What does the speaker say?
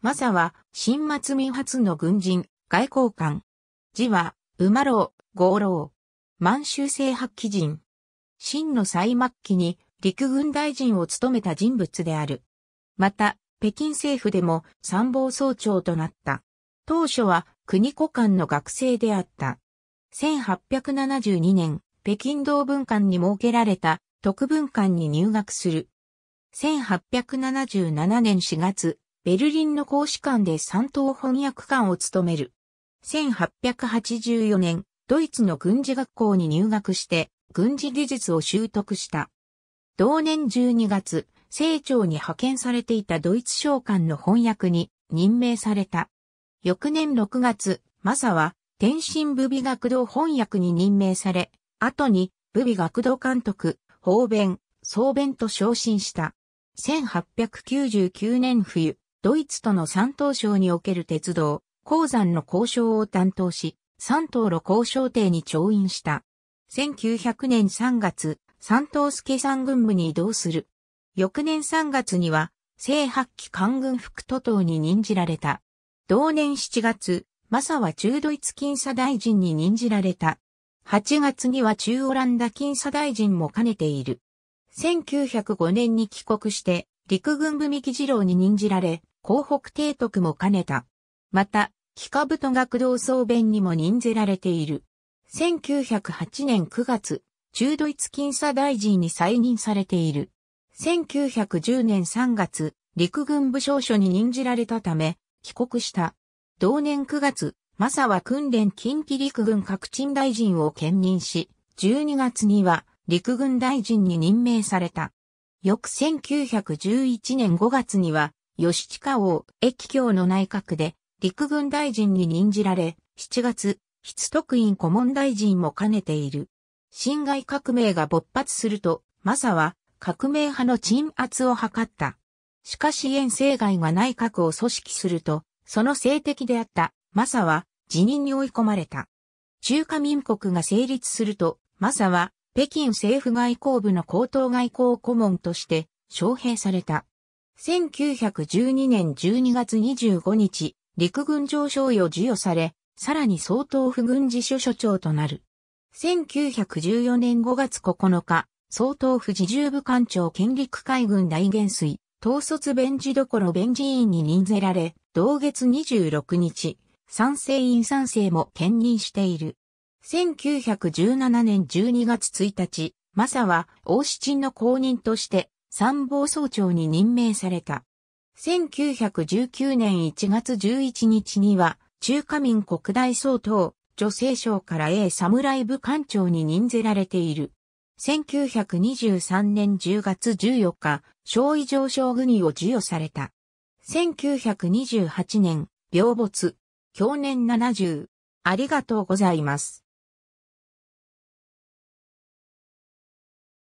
マサは、新末民発の軍人、外交官。字は、馬郎、五郎。満州制発起人。真の最末期に、陸軍大臣を務めた人物である。また、北京政府でも参謀総長となった。当初は国古館の学生であった。1872年、北京道文館に設けられた特文館に入学する。1877年4月、ベルリンの公使館で三等翻訳官を務める。1884年、ドイツの軍事学校に入学して、軍事技術を習得した。同年12月、清朝に派遣されていたドイツ商館の翻訳に任命された。翌年6月、マサは、天津武美学堂翻訳に任命され、後に、武美学堂監督、方弁、総弁と昇進した。1899年冬、ドイツとの三島省における鉄道、鉱山の交渉を担当し、三島路交渉艇に調印した。1900年3月、三島助山軍部に移動する。翌年3月には、正八期官軍副都等に任じられた。同年7月、マサは中ドイツ金査大臣に任じられた。8月には中オランダ金査大臣も兼ねている。1905年に帰国して、陸軍部三木次郎に任じられ、広北提督も兼ねた。また、木と学同総弁にも任ぜられている。1908年9月、中ドイツ金査大臣に再任されている。1910年3月、陸軍部少所に任じられたため、帰国した。同年9月、マサは訓練近畿陸軍革新大臣を兼任し、12月には陸軍大臣に任命された。翌1911年5月には、吉近王、駅京の内閣で、陸軍大臣に任じられ、7月、筆徳院顧問大臣も兼ねている。侵害革命が勃発すると、マサは革命派の鎮圧を図った。しかし遠征外が内閣を組織すると、その政敵であったマサは辞任に追い込まれた。中華民国が成立すると、マサは北京政府外交部の高等外交顧問として招聘された。1912年12月25日、陸軍上昇位を授与され、さらに総統府軍事所所長となる。1914年5月9日、総統府自重部官庁県陸海軍大元帥、統率弁事ろ弁事員に任せられ、同月26日、賛成院賛成も兼任している。1917年12月1日、マサは王七の後任として参謀総長に任命された。1919年1月11日には、中華民国大総統、女性省から A 侍部官庁に任ぜられている。1923年10月14日、小異常将軍位を授与された。1928年、病没。去年70。ありがとうございます。